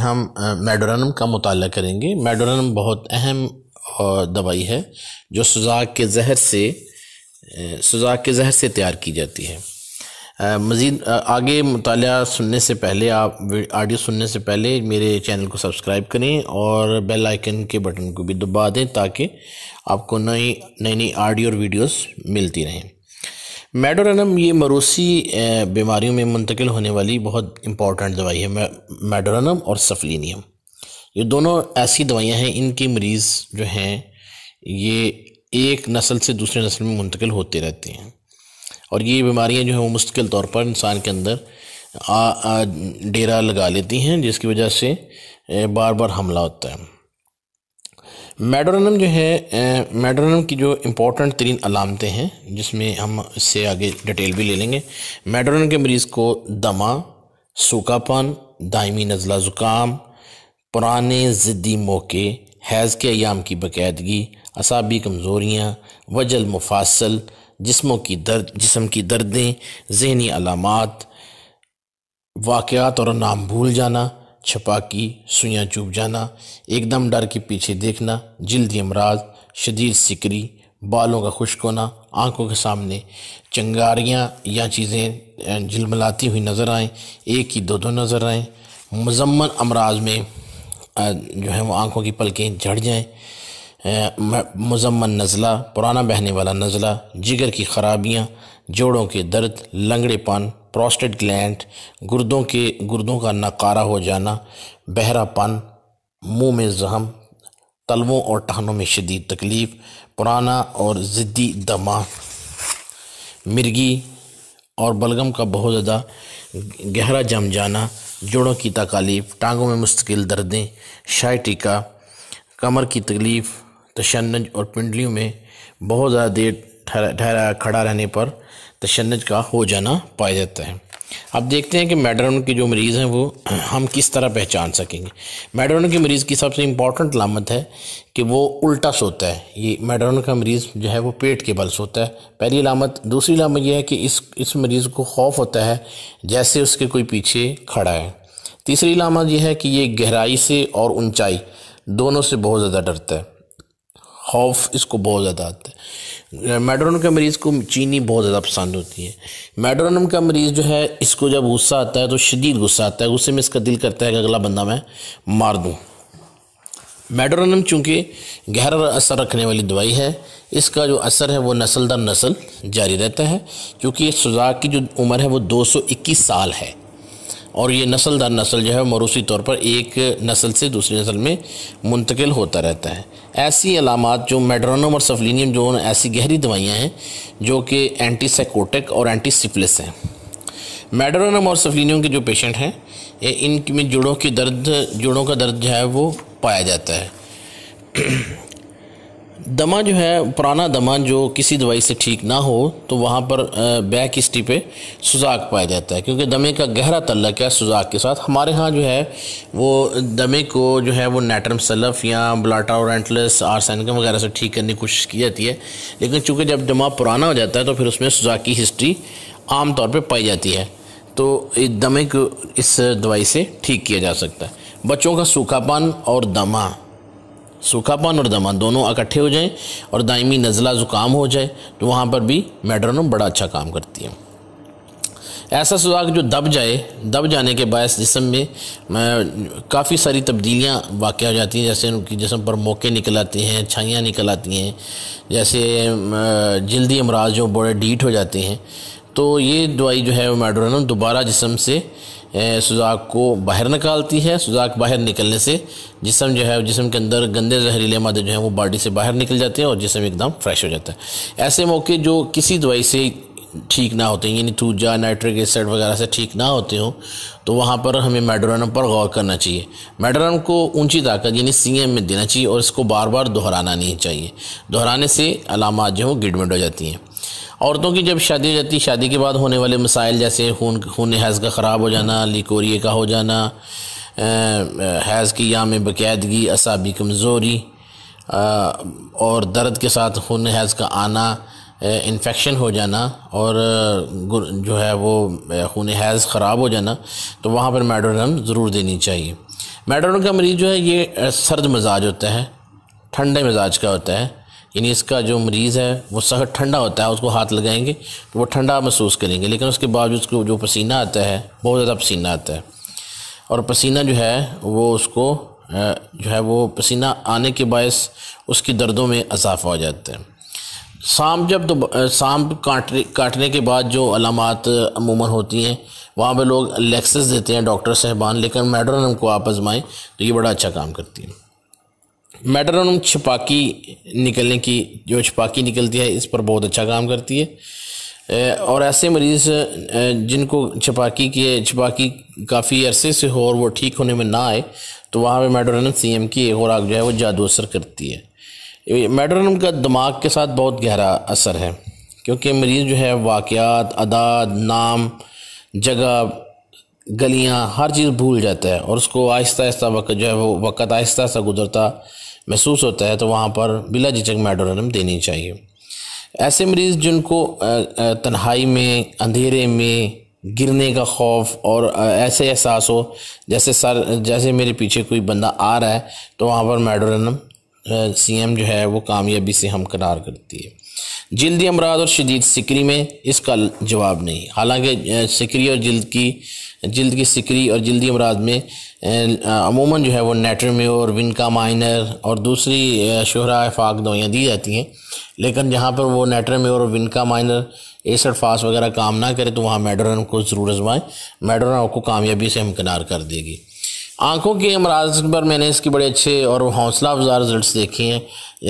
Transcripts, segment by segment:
हम मेडोरनम का मुताल करेंगे मेडोरनम बहुत अहम दवाई है जो सुजाक के जहर से सुजाक के जहर से तैयार की जाती है मज़ीद आगे मुताल सुनने से पहले आप आडियो सुनने से पहले मेरे चैनल को सब्सक्राइब करें और बेल आइकन के बटन को भी दबा दें ताकि आपको नई नई नई आडियो और वीडियोस मिलती रहें मेडोरनम ये मरूसी बीमारियों में मुंतकिल होने वाली बहुत इंपॉर्टेंट दवाई है मेडोरनम और सफलिनियम ये दोनों ऐसी दवाइयाँ हैं इनके मरीज़ जो हैं ये एक नस्ल से दूसरे नस्ल में मुंतकिल होते रहते हैं और ये बीमारियाँ जो हैं वो मुश्किल तौर पर इंसान के अंदर डेरा लगा लेती हैं जिसकी वजह से बार बार हमला होता है मेडोरनम जो है मेडोरनम की जो इम्पोर्टेंट तरीन अलामतें हैं जिसमें हम इससे आगे डिटेल भी ले लेंगे मेडोरनम के मरीज़ को दमा सूखापन दायमी नज़ला ज़ुकाम पुराने ज़िद्दी मौके हैज़ के अयाम की बाकायदगी असाबी कमज़ोरियाँ वजल मुफासल जिसमों की दर्द जिसम की दर्दें जहनी अलामत वाक़ात और नाम भूल जाना छपा की सुइयाँ चुभ जाना एकदम डर के पीछे देखना जल्दी अमराज शदीद सिकरी बालों का खुश्क होना आंखों के सामने चंगारियाँ या चीज़ें जिलमलाती हुई नज़र आएँ एक ही दो दो नज़र आएँ मजम्मन अमराज में जो है वो आंखों की पलकें झड़ जाएँ मजम्मन नज़ला पुराना बहने वाला नज़ला जिगर की खराबियाँ जोड़ों के दर्द पान प्रोस्टेट ग्लैंड गुर्दों के गुर्दों का नकारा हो जाना बहरापन मुंह में जहम तलवों और टहनों में शदीद तकलीफ़ पुराना और ज़िद्दी दमा मिर्गी और बलगम का बहुत ज़्यादा गहरा जम जाना जोड़ों की तकालीफ टांगों में मुस्तकिल दर्दें शाय टीका कमर की तकलीफ़ तशनज और पिंडलियों में बहुत ज़्यादा देर ठहरा खड़ा रहने पर तशनज का हो जाना पाया जाता है अब देखते हैं कि मेडरन के जो मरीज़ हैं वो हम किस तरह पहचान सकेंगे मेडरन के मरीज़ की सबसे इम्पॉर्टेंट लामत है कि वो उल्टा सोता है ये मेडरन का मरीज़ जो है वो पेट के बल सोता है पहली लामत दूसरी लामत यह है कि इस इस मरीज़ को खौफ होता है जैसे उसके कोई पीछे खड़ा है तीसरी लामत यह है कि ये गहराई से और ऊंचाई दोनों से बहुत ज़्यादा डरता है खौफ इसको बहुत ज़्यादा आता है मेडोरन के मरीज़ को चीनी बहुत ज़्यादा पसंद होती है मेडोरनम का मरीज़ जो है इसको जब गुस्सा आता है तो शदीद गुस्सा आता है गुस्से में इसका दिल करता है कि अगला बंदा मैं मार दूँ मेडोरनम चूँकि गहरा असर रखने वाली दवाई है इसका जो असर है वो नस्ल दर नस्ल जारी रहता है क्योंकि सुजाक की जो उम्र है वो 221 साल है और ये नस्ल दर नस्ल जो है मरूसी तौर पर एक नस्ल से दूसरी नस्ल में मुंतकिल होता रहता है ऐसी अलामत जो मेड्रोनम और सफलिनियम जो ऐसी गहरी दवाइयाँ हैं जो कि एंटीसाइकोटिक और एंटीसिफिलिस हैं मेड्रोनम और सफलिनियम के जो पेशेंट हैं इनमें जुड़ों की दर्द जुड़ों का दर्द जो है वो पाया जाता है दमा जो है पुराना दमा जो किसी दवाई से ठीक ना हो तो वहाँ पर बैक हिस्ट्री पे सुजाक पाया जाता है क्योंकि दमे का गहरा तल्लक है सुजाक के साथ हमारे यहाँ जो है वो दमे को जो है वो नेटरम सलफ या ब्लाटा और एंटलस आर्सेनिकम वगैरह से ठीक करने की कोशिश की जाती है लेकिन चूँकि जब दमा पुराना हो जाता है तो फिर उसमें सुजाक की हिस्ट्री आम तौर पर पाई जाती है तो दमे को इस दवाई से ठीक किया जा सकता है बच्चों का सूखापन और दमा सूखापन और दमा दोनों इकट्ठे हो जाएं और दायमी नज़ला ज़ुकाम हो जाए तो वहाँ पर भी मेड्रोनम बड़ा अच्छा काम करती है ऐसा सुराग जो दब जाए दब जाने के बायस जिसम में काफ़ी सारी तब्दीलियाँ वाक़ हो जाती हैं जैसे उनकी जिसम पर मौके निकल आते हैं छाइयाँ निकल आती हैं जैसे जल्दी अमराज जो बड़े डीट हो जाते हैं तो ये दवाई जो है मेड्रोनम दोबारा जिसम से सुजाक को बाहर निकालती है सुजाक बाहर निकलने से जिसम जो है जिसम के अंदर गंदे जहरीले मादे जो हैं वो बॉडी से बाहर निकल जाते हैं और जिसम एकदम फ्रेश हो जाता है ऐसे मौके जो किसी दवाई से ठीक ना होते यानी थूजा नाइट्रिक एसिड वगैरह से ठीक ना होते हो तो वहाँ पर हमें मेडोरनम पर गौर करना चाहिए मेडोरनम को ऊंची ताकत यानी सी एम में देना चाहिए और इसको बार बार दोहराना नहीं चाहिए दोहराने से अलामत जो गिडमेंट हो जाती हैं औरतों की जब शादी हो जाती शादी के बाद होने वाले मसाइल जैसे खून खून हैज़ का ख़राब हो जाना लिकोरिए का हो जाना हैज़ की या में बकैदगी असाबी कमज़ोरी और दर्द के साथ खून हैज़ का आना इन्फेक्शन हो जाना और जो है वो खून हैज़ ख़राब हो जाना तो वहाँ पर मेडोनम ज़रूर देनी चाहिए मेडोनम का मरीज़ जो है ये सर्द मिजाज होता है ठंडे मिजाज का होता है यानी इसका जो मरीज़ है वो सख्त ठंडा होता है उसको हाथ लगाएंगे तो वो ठंडा महसूस करेंगे लेकिन उसके बावजूद उसको जो पसीना आता है बहुत ज़्यादा पसीना आता है और पसीना जो है वो उसको जो है वो पसीना आने के बायस उसकी दर्दों में इजाफा हो जाता है सांप जब तो सांप काटने काटने के बाद जो अलामत अमूमन होती हैं वहाँ पे लोग लेक्सेस देते हैं डॉक्टर साहबान लेकिन मेडोनम को आप आजमाएँ तो ये बड़ा अच्छा काम करती है मेटरोनम छपाकी निकलने की जो छपाकी निकलती है इस पर बहुत अच्छा काम करती है और ऐसे मरीज़ जिनको छपाकी के छपाकी काफ़ी अरसे से हो और वो ठीक होने में ना आए तो वहाँ पर मेडोरनम सी एम की एक खुराक जो है वो जादू असर करती है मेडोरनम का दिमाग के साथ बहुत गहरा असर है क्योंकि मरीज़ जो है वाक़ात अदाद नाम जगह गलियाँ हर चीज़ भूल जाता है और उसको आहिस्ता आहिस्ता वक्त जो है वो वक्त आहिस्ता आहिस्ता गुजरता महसूस होता है तो वहाँ पर बिला झिझक मेडोरम देनी चाहिए ऐसे मरीज़ जिनको तन्हाई में अंधेरे में गिरने का खौफ और ऐसे एहसास हो जैसे सर जैसे मेरे पीछे कोई बंदा आ रहा है तो वहाँ पर मेडोरनम सीएम जो है वो कामयाबी से हम करार करती है जल्दी अमराद और शदीद सिकरी में इसका जवाब नहीं हालांकि सिकरी और जल्द की जल्द की सिकरी और जल्दी अमराज में अमूमन जो है वो नेट्रम्योर विनका माइनर और दूसरी शहरा फाक दवाइयाँ दी जाती हैं लेकिन जहाँ पर वो नेट्रम्योर और विनका माइनर एसड फास वगैरह काम ना करे तो वहाँ मेडोरन को ज़रूर आजमाएँ मेडोरन आपको कामयाबी से हमकनार कर देगी आंखों के अमराज पर मैंने इसके बड़े अच्छे और हौसला अफजा रिजल्ट देखे हैं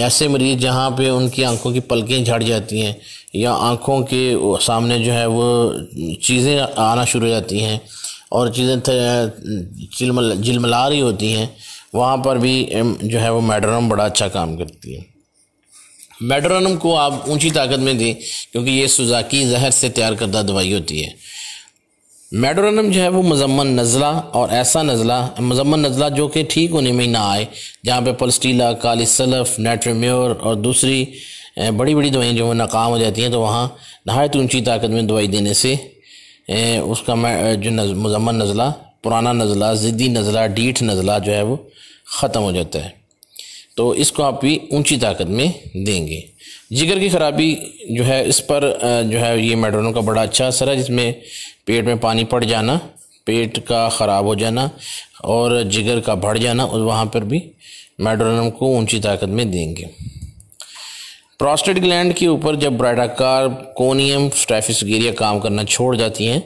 ऐसे मरीज़ जहाँ पर उनकी आँखों की पलकें झड़ जाती हैं या आँखों के सामने जो है वो चीज़ें आना शुरू हो जाती हैं और चीज़ें चिलमल झिलमला रही होती हैं वहाँ पर भी जो है वो मेडोरम बड़ा अच्छा काम करती है मेडोरनम को आप ऊंची ताकत में दें क्योंकि ये सुजाकी जहर से तैयार करदा दवाई होती है मेडोरनम जो है वो मजम्मन नज़ला और ऐसा नज़ला मजम्मन नज़ला जो कि ठीक होने में ही ना आए जहाँ पे पलस्टीला काली सलफ नेट्रेम्योर और दूसरी बड़ी बड़ी दवाइयाँ जो नाकाम हो जाती हैं तो वहाँ नहायत ऊँची ताकत में दवाई देने से उसका जो नज, मजम्मन नज़ला पुराना नज़ला ज़िद्दी नज़ला डीठ नज़ला जो है वो ख़त्म हो जाता है तो इसको आप भी ऊँची ताकत में देंगे जिगर की ख़राबी जो है इस पर जो है ये मेड्रोनों का बड़ा अच्छा असर है जिसमें पेट में पानी पड़ जाना पेट का ख़राब हो जाना और जिगर का बढ़ जाना वहाँ पर भी मेड्रोनम को ऊंची ताकत में देंगे प्रोस्टेट ग्लैंड के ऊपर जब ब्राइडाकार कोनियम स्ट्राइफिसगेरिया काम करना छोड़ जाती हैं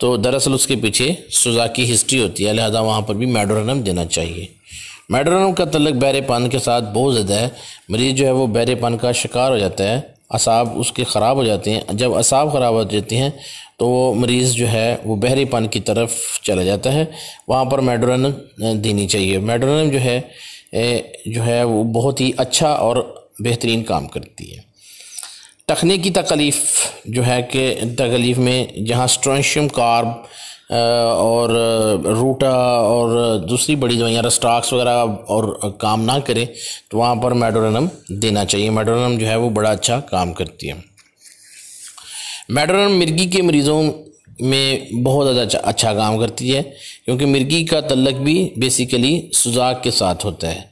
तो दरअसल उसके पीछे सुजा की हिस्ट्री होती है लिहाजा वहाँ पर भी मेडोरनम देना चाहिए मेडोरनम का तलक पान के साथ बहुत ज़्यादा है मरीज़ जो है वो पान का शिकार हो जाता है असाब उसके ख़राब हो जाते हैं जब असाब ख़राब हो जाते हैं तो वो मरीज़ जो है वो पान की तरफ चला जाता है वहाँ पर मेडोरनम देनी चाहिए मेडोरनम जो है जो है वो बहुत ही अच्छा और बेहतरीन काम करती है टखने की तकलीफ़ जो है कि तकलीफ़ में जहाँ स्ट्रोशियम कार्ब और रूटा और दूसरी बड़ी दवाइयाँ रस्टाक्स वगैरह और काम ना करें तो वहाँ पर मेडोरनम देना चाहिए मेडोरनम जो है वो बड़ा अच्छा काम करती है मेडोरनम मिर्गी के मरीज़ों में बहुत ज़्यादा अच्छा, अच्छा काम करती है क्योंकि मिर्गी का तल्लक भी बेसिकली सुजाक के साथ होता है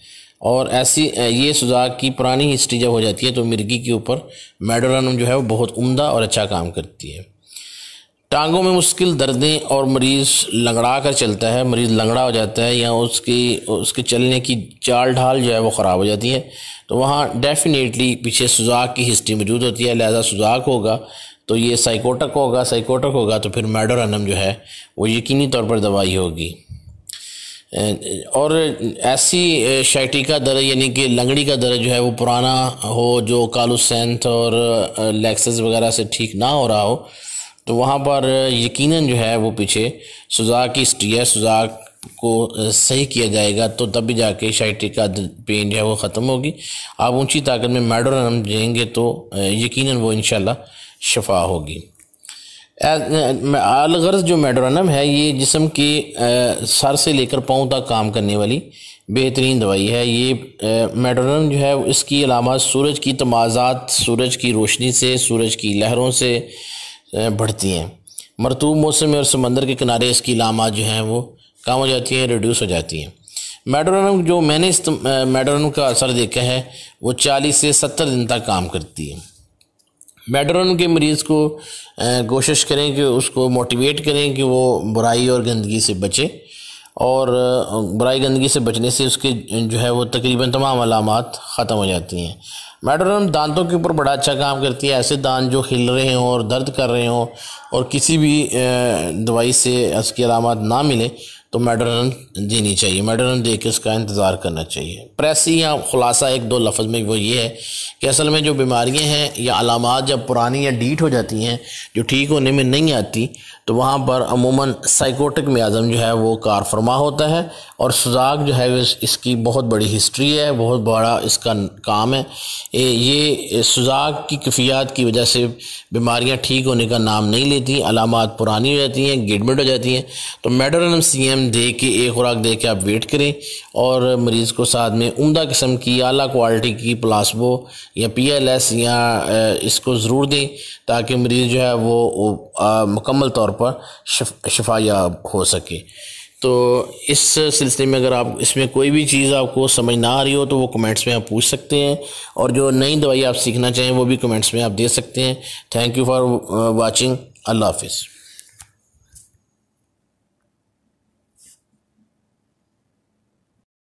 और ऐसी ये सुजाक की पुरानी हिस्ट्री जब हो जाती है तो मिर्गी के ऊपर मेडोलानम जो है वो बहुत उम्दा और अच्छा काम करती है टांगों में मुश्किल दर्दें और मरीज़ लंगड़ा कर चलता है मरीज़ लंगड़ा हो जाता है या उसकी उसके चलने की चाल ढाल जो है वो ख़राब हो जाती है तो वहाँ डेफिनेटली पीछे सुजाक की हिस्ट्री मौजूद होती है लिहाजा सुजाक होगा तो ये साइकोटक होगा साइकोटक होगा तो फिर मेडोरानम जो है वो यकीनी तौर पर दवाई होगी और ऐसी शैटी का दर यानी कि लंगड़ी का दर जो है वो पुराना हो जो सेंथ और लैक्सेस वगैरह से ठीक ना हो रहा हो तो वहाँ पर यकीनन जो है वो पीछे सुजा की है सुजा को सही किया जाएगा तो तभी जाके शाइटिक का पेन जो है वो ख़त्म होगी आप ऊंची ताकत में मेडोरम देंगे तो यकीनन वो इन शफा होगी अलगर्ज जो मेडोरानम है ये जिसम के सर से लेकर पाँव तक काम करने वाली बेहतरीन दवाई है ये मेडोरानम जो है इसकी अलामत सूरज की तमाजात सूरज की रोशनी से सूरज की लहरों से बढ़ती हैं मरतूब मौसम में और समंदर के किनारे इसकी लामात जो हैं वो कम हो जाती हैं रिड्यूस हो जाती हैं मेडोरानम जो मैंने इस मेडोरानम का असर देखा है वो चालीस से सत्तर दिन तक काम करती है मेडरन के मरीज़ को कोशिश करें कि उसको मोटिवेट करें कि वो बुराई और गंदगी से बचे और बुराई गंदगी से बचने से उसके जो है वो तकरीबन तमाम अलामत ख़त्म हो जाती हैं मेडोरम दांतों के ऊपर बड़ा अच्छा काम करती है ऐसे दांत जो हिल रहे हों और दर्द कर रहे हों और किसी भी दवाई से उसकी अलामत ना मिले तो मेडरन देनी चाहिए मेडरन दे के उसका इंतज़ार करना चाहिए प्रेस या ख़ुलासा एक दो लफ्ज़ में वो ये है कि असल में जो बीमारियां हैं या अलामत जब पुरानी या डीट हो जाती हैं जो ठीक होने में नहीं आती तो वहाँ पर अमूमन साइकोटिक म्याज़म जो है वो कार फरमा होता है और सुजाक जो है इसकी बहुत बड़ी हिस्ट्री है बहुत बड़ा इसका काम है ये सुजाक की कफियात की वजह से बीमारियाँ ठीक होने का नाम नहीं लेती अलामत पुरानी हो जाती हैं गिडमिट हो जाती हैं तो मेडोरनम सी एम दे के एक खुराक दे के आप वेट करें और मरीज़ को साथ में उमदा किस्म की अली क्वालिटी की प्लासबो या पी एल एस या इसको ज़रूर दें ताकि मरीज़ जो है वो मुकम्मल तौर तौर पर शफा याब हो सके तो इस सिलसिले में अगर आप इसमें कोई भी चीज़ आपको समझ ना आ रही हो तो वो कमेंट्स में आप पूछ सकते हैं और जो नई दवाई आप सीखना चाहें वो भी कमेंट्स में आप दे सकते हैं थैंक यू फॉर वॉचिंग अल्लाह हाफिज़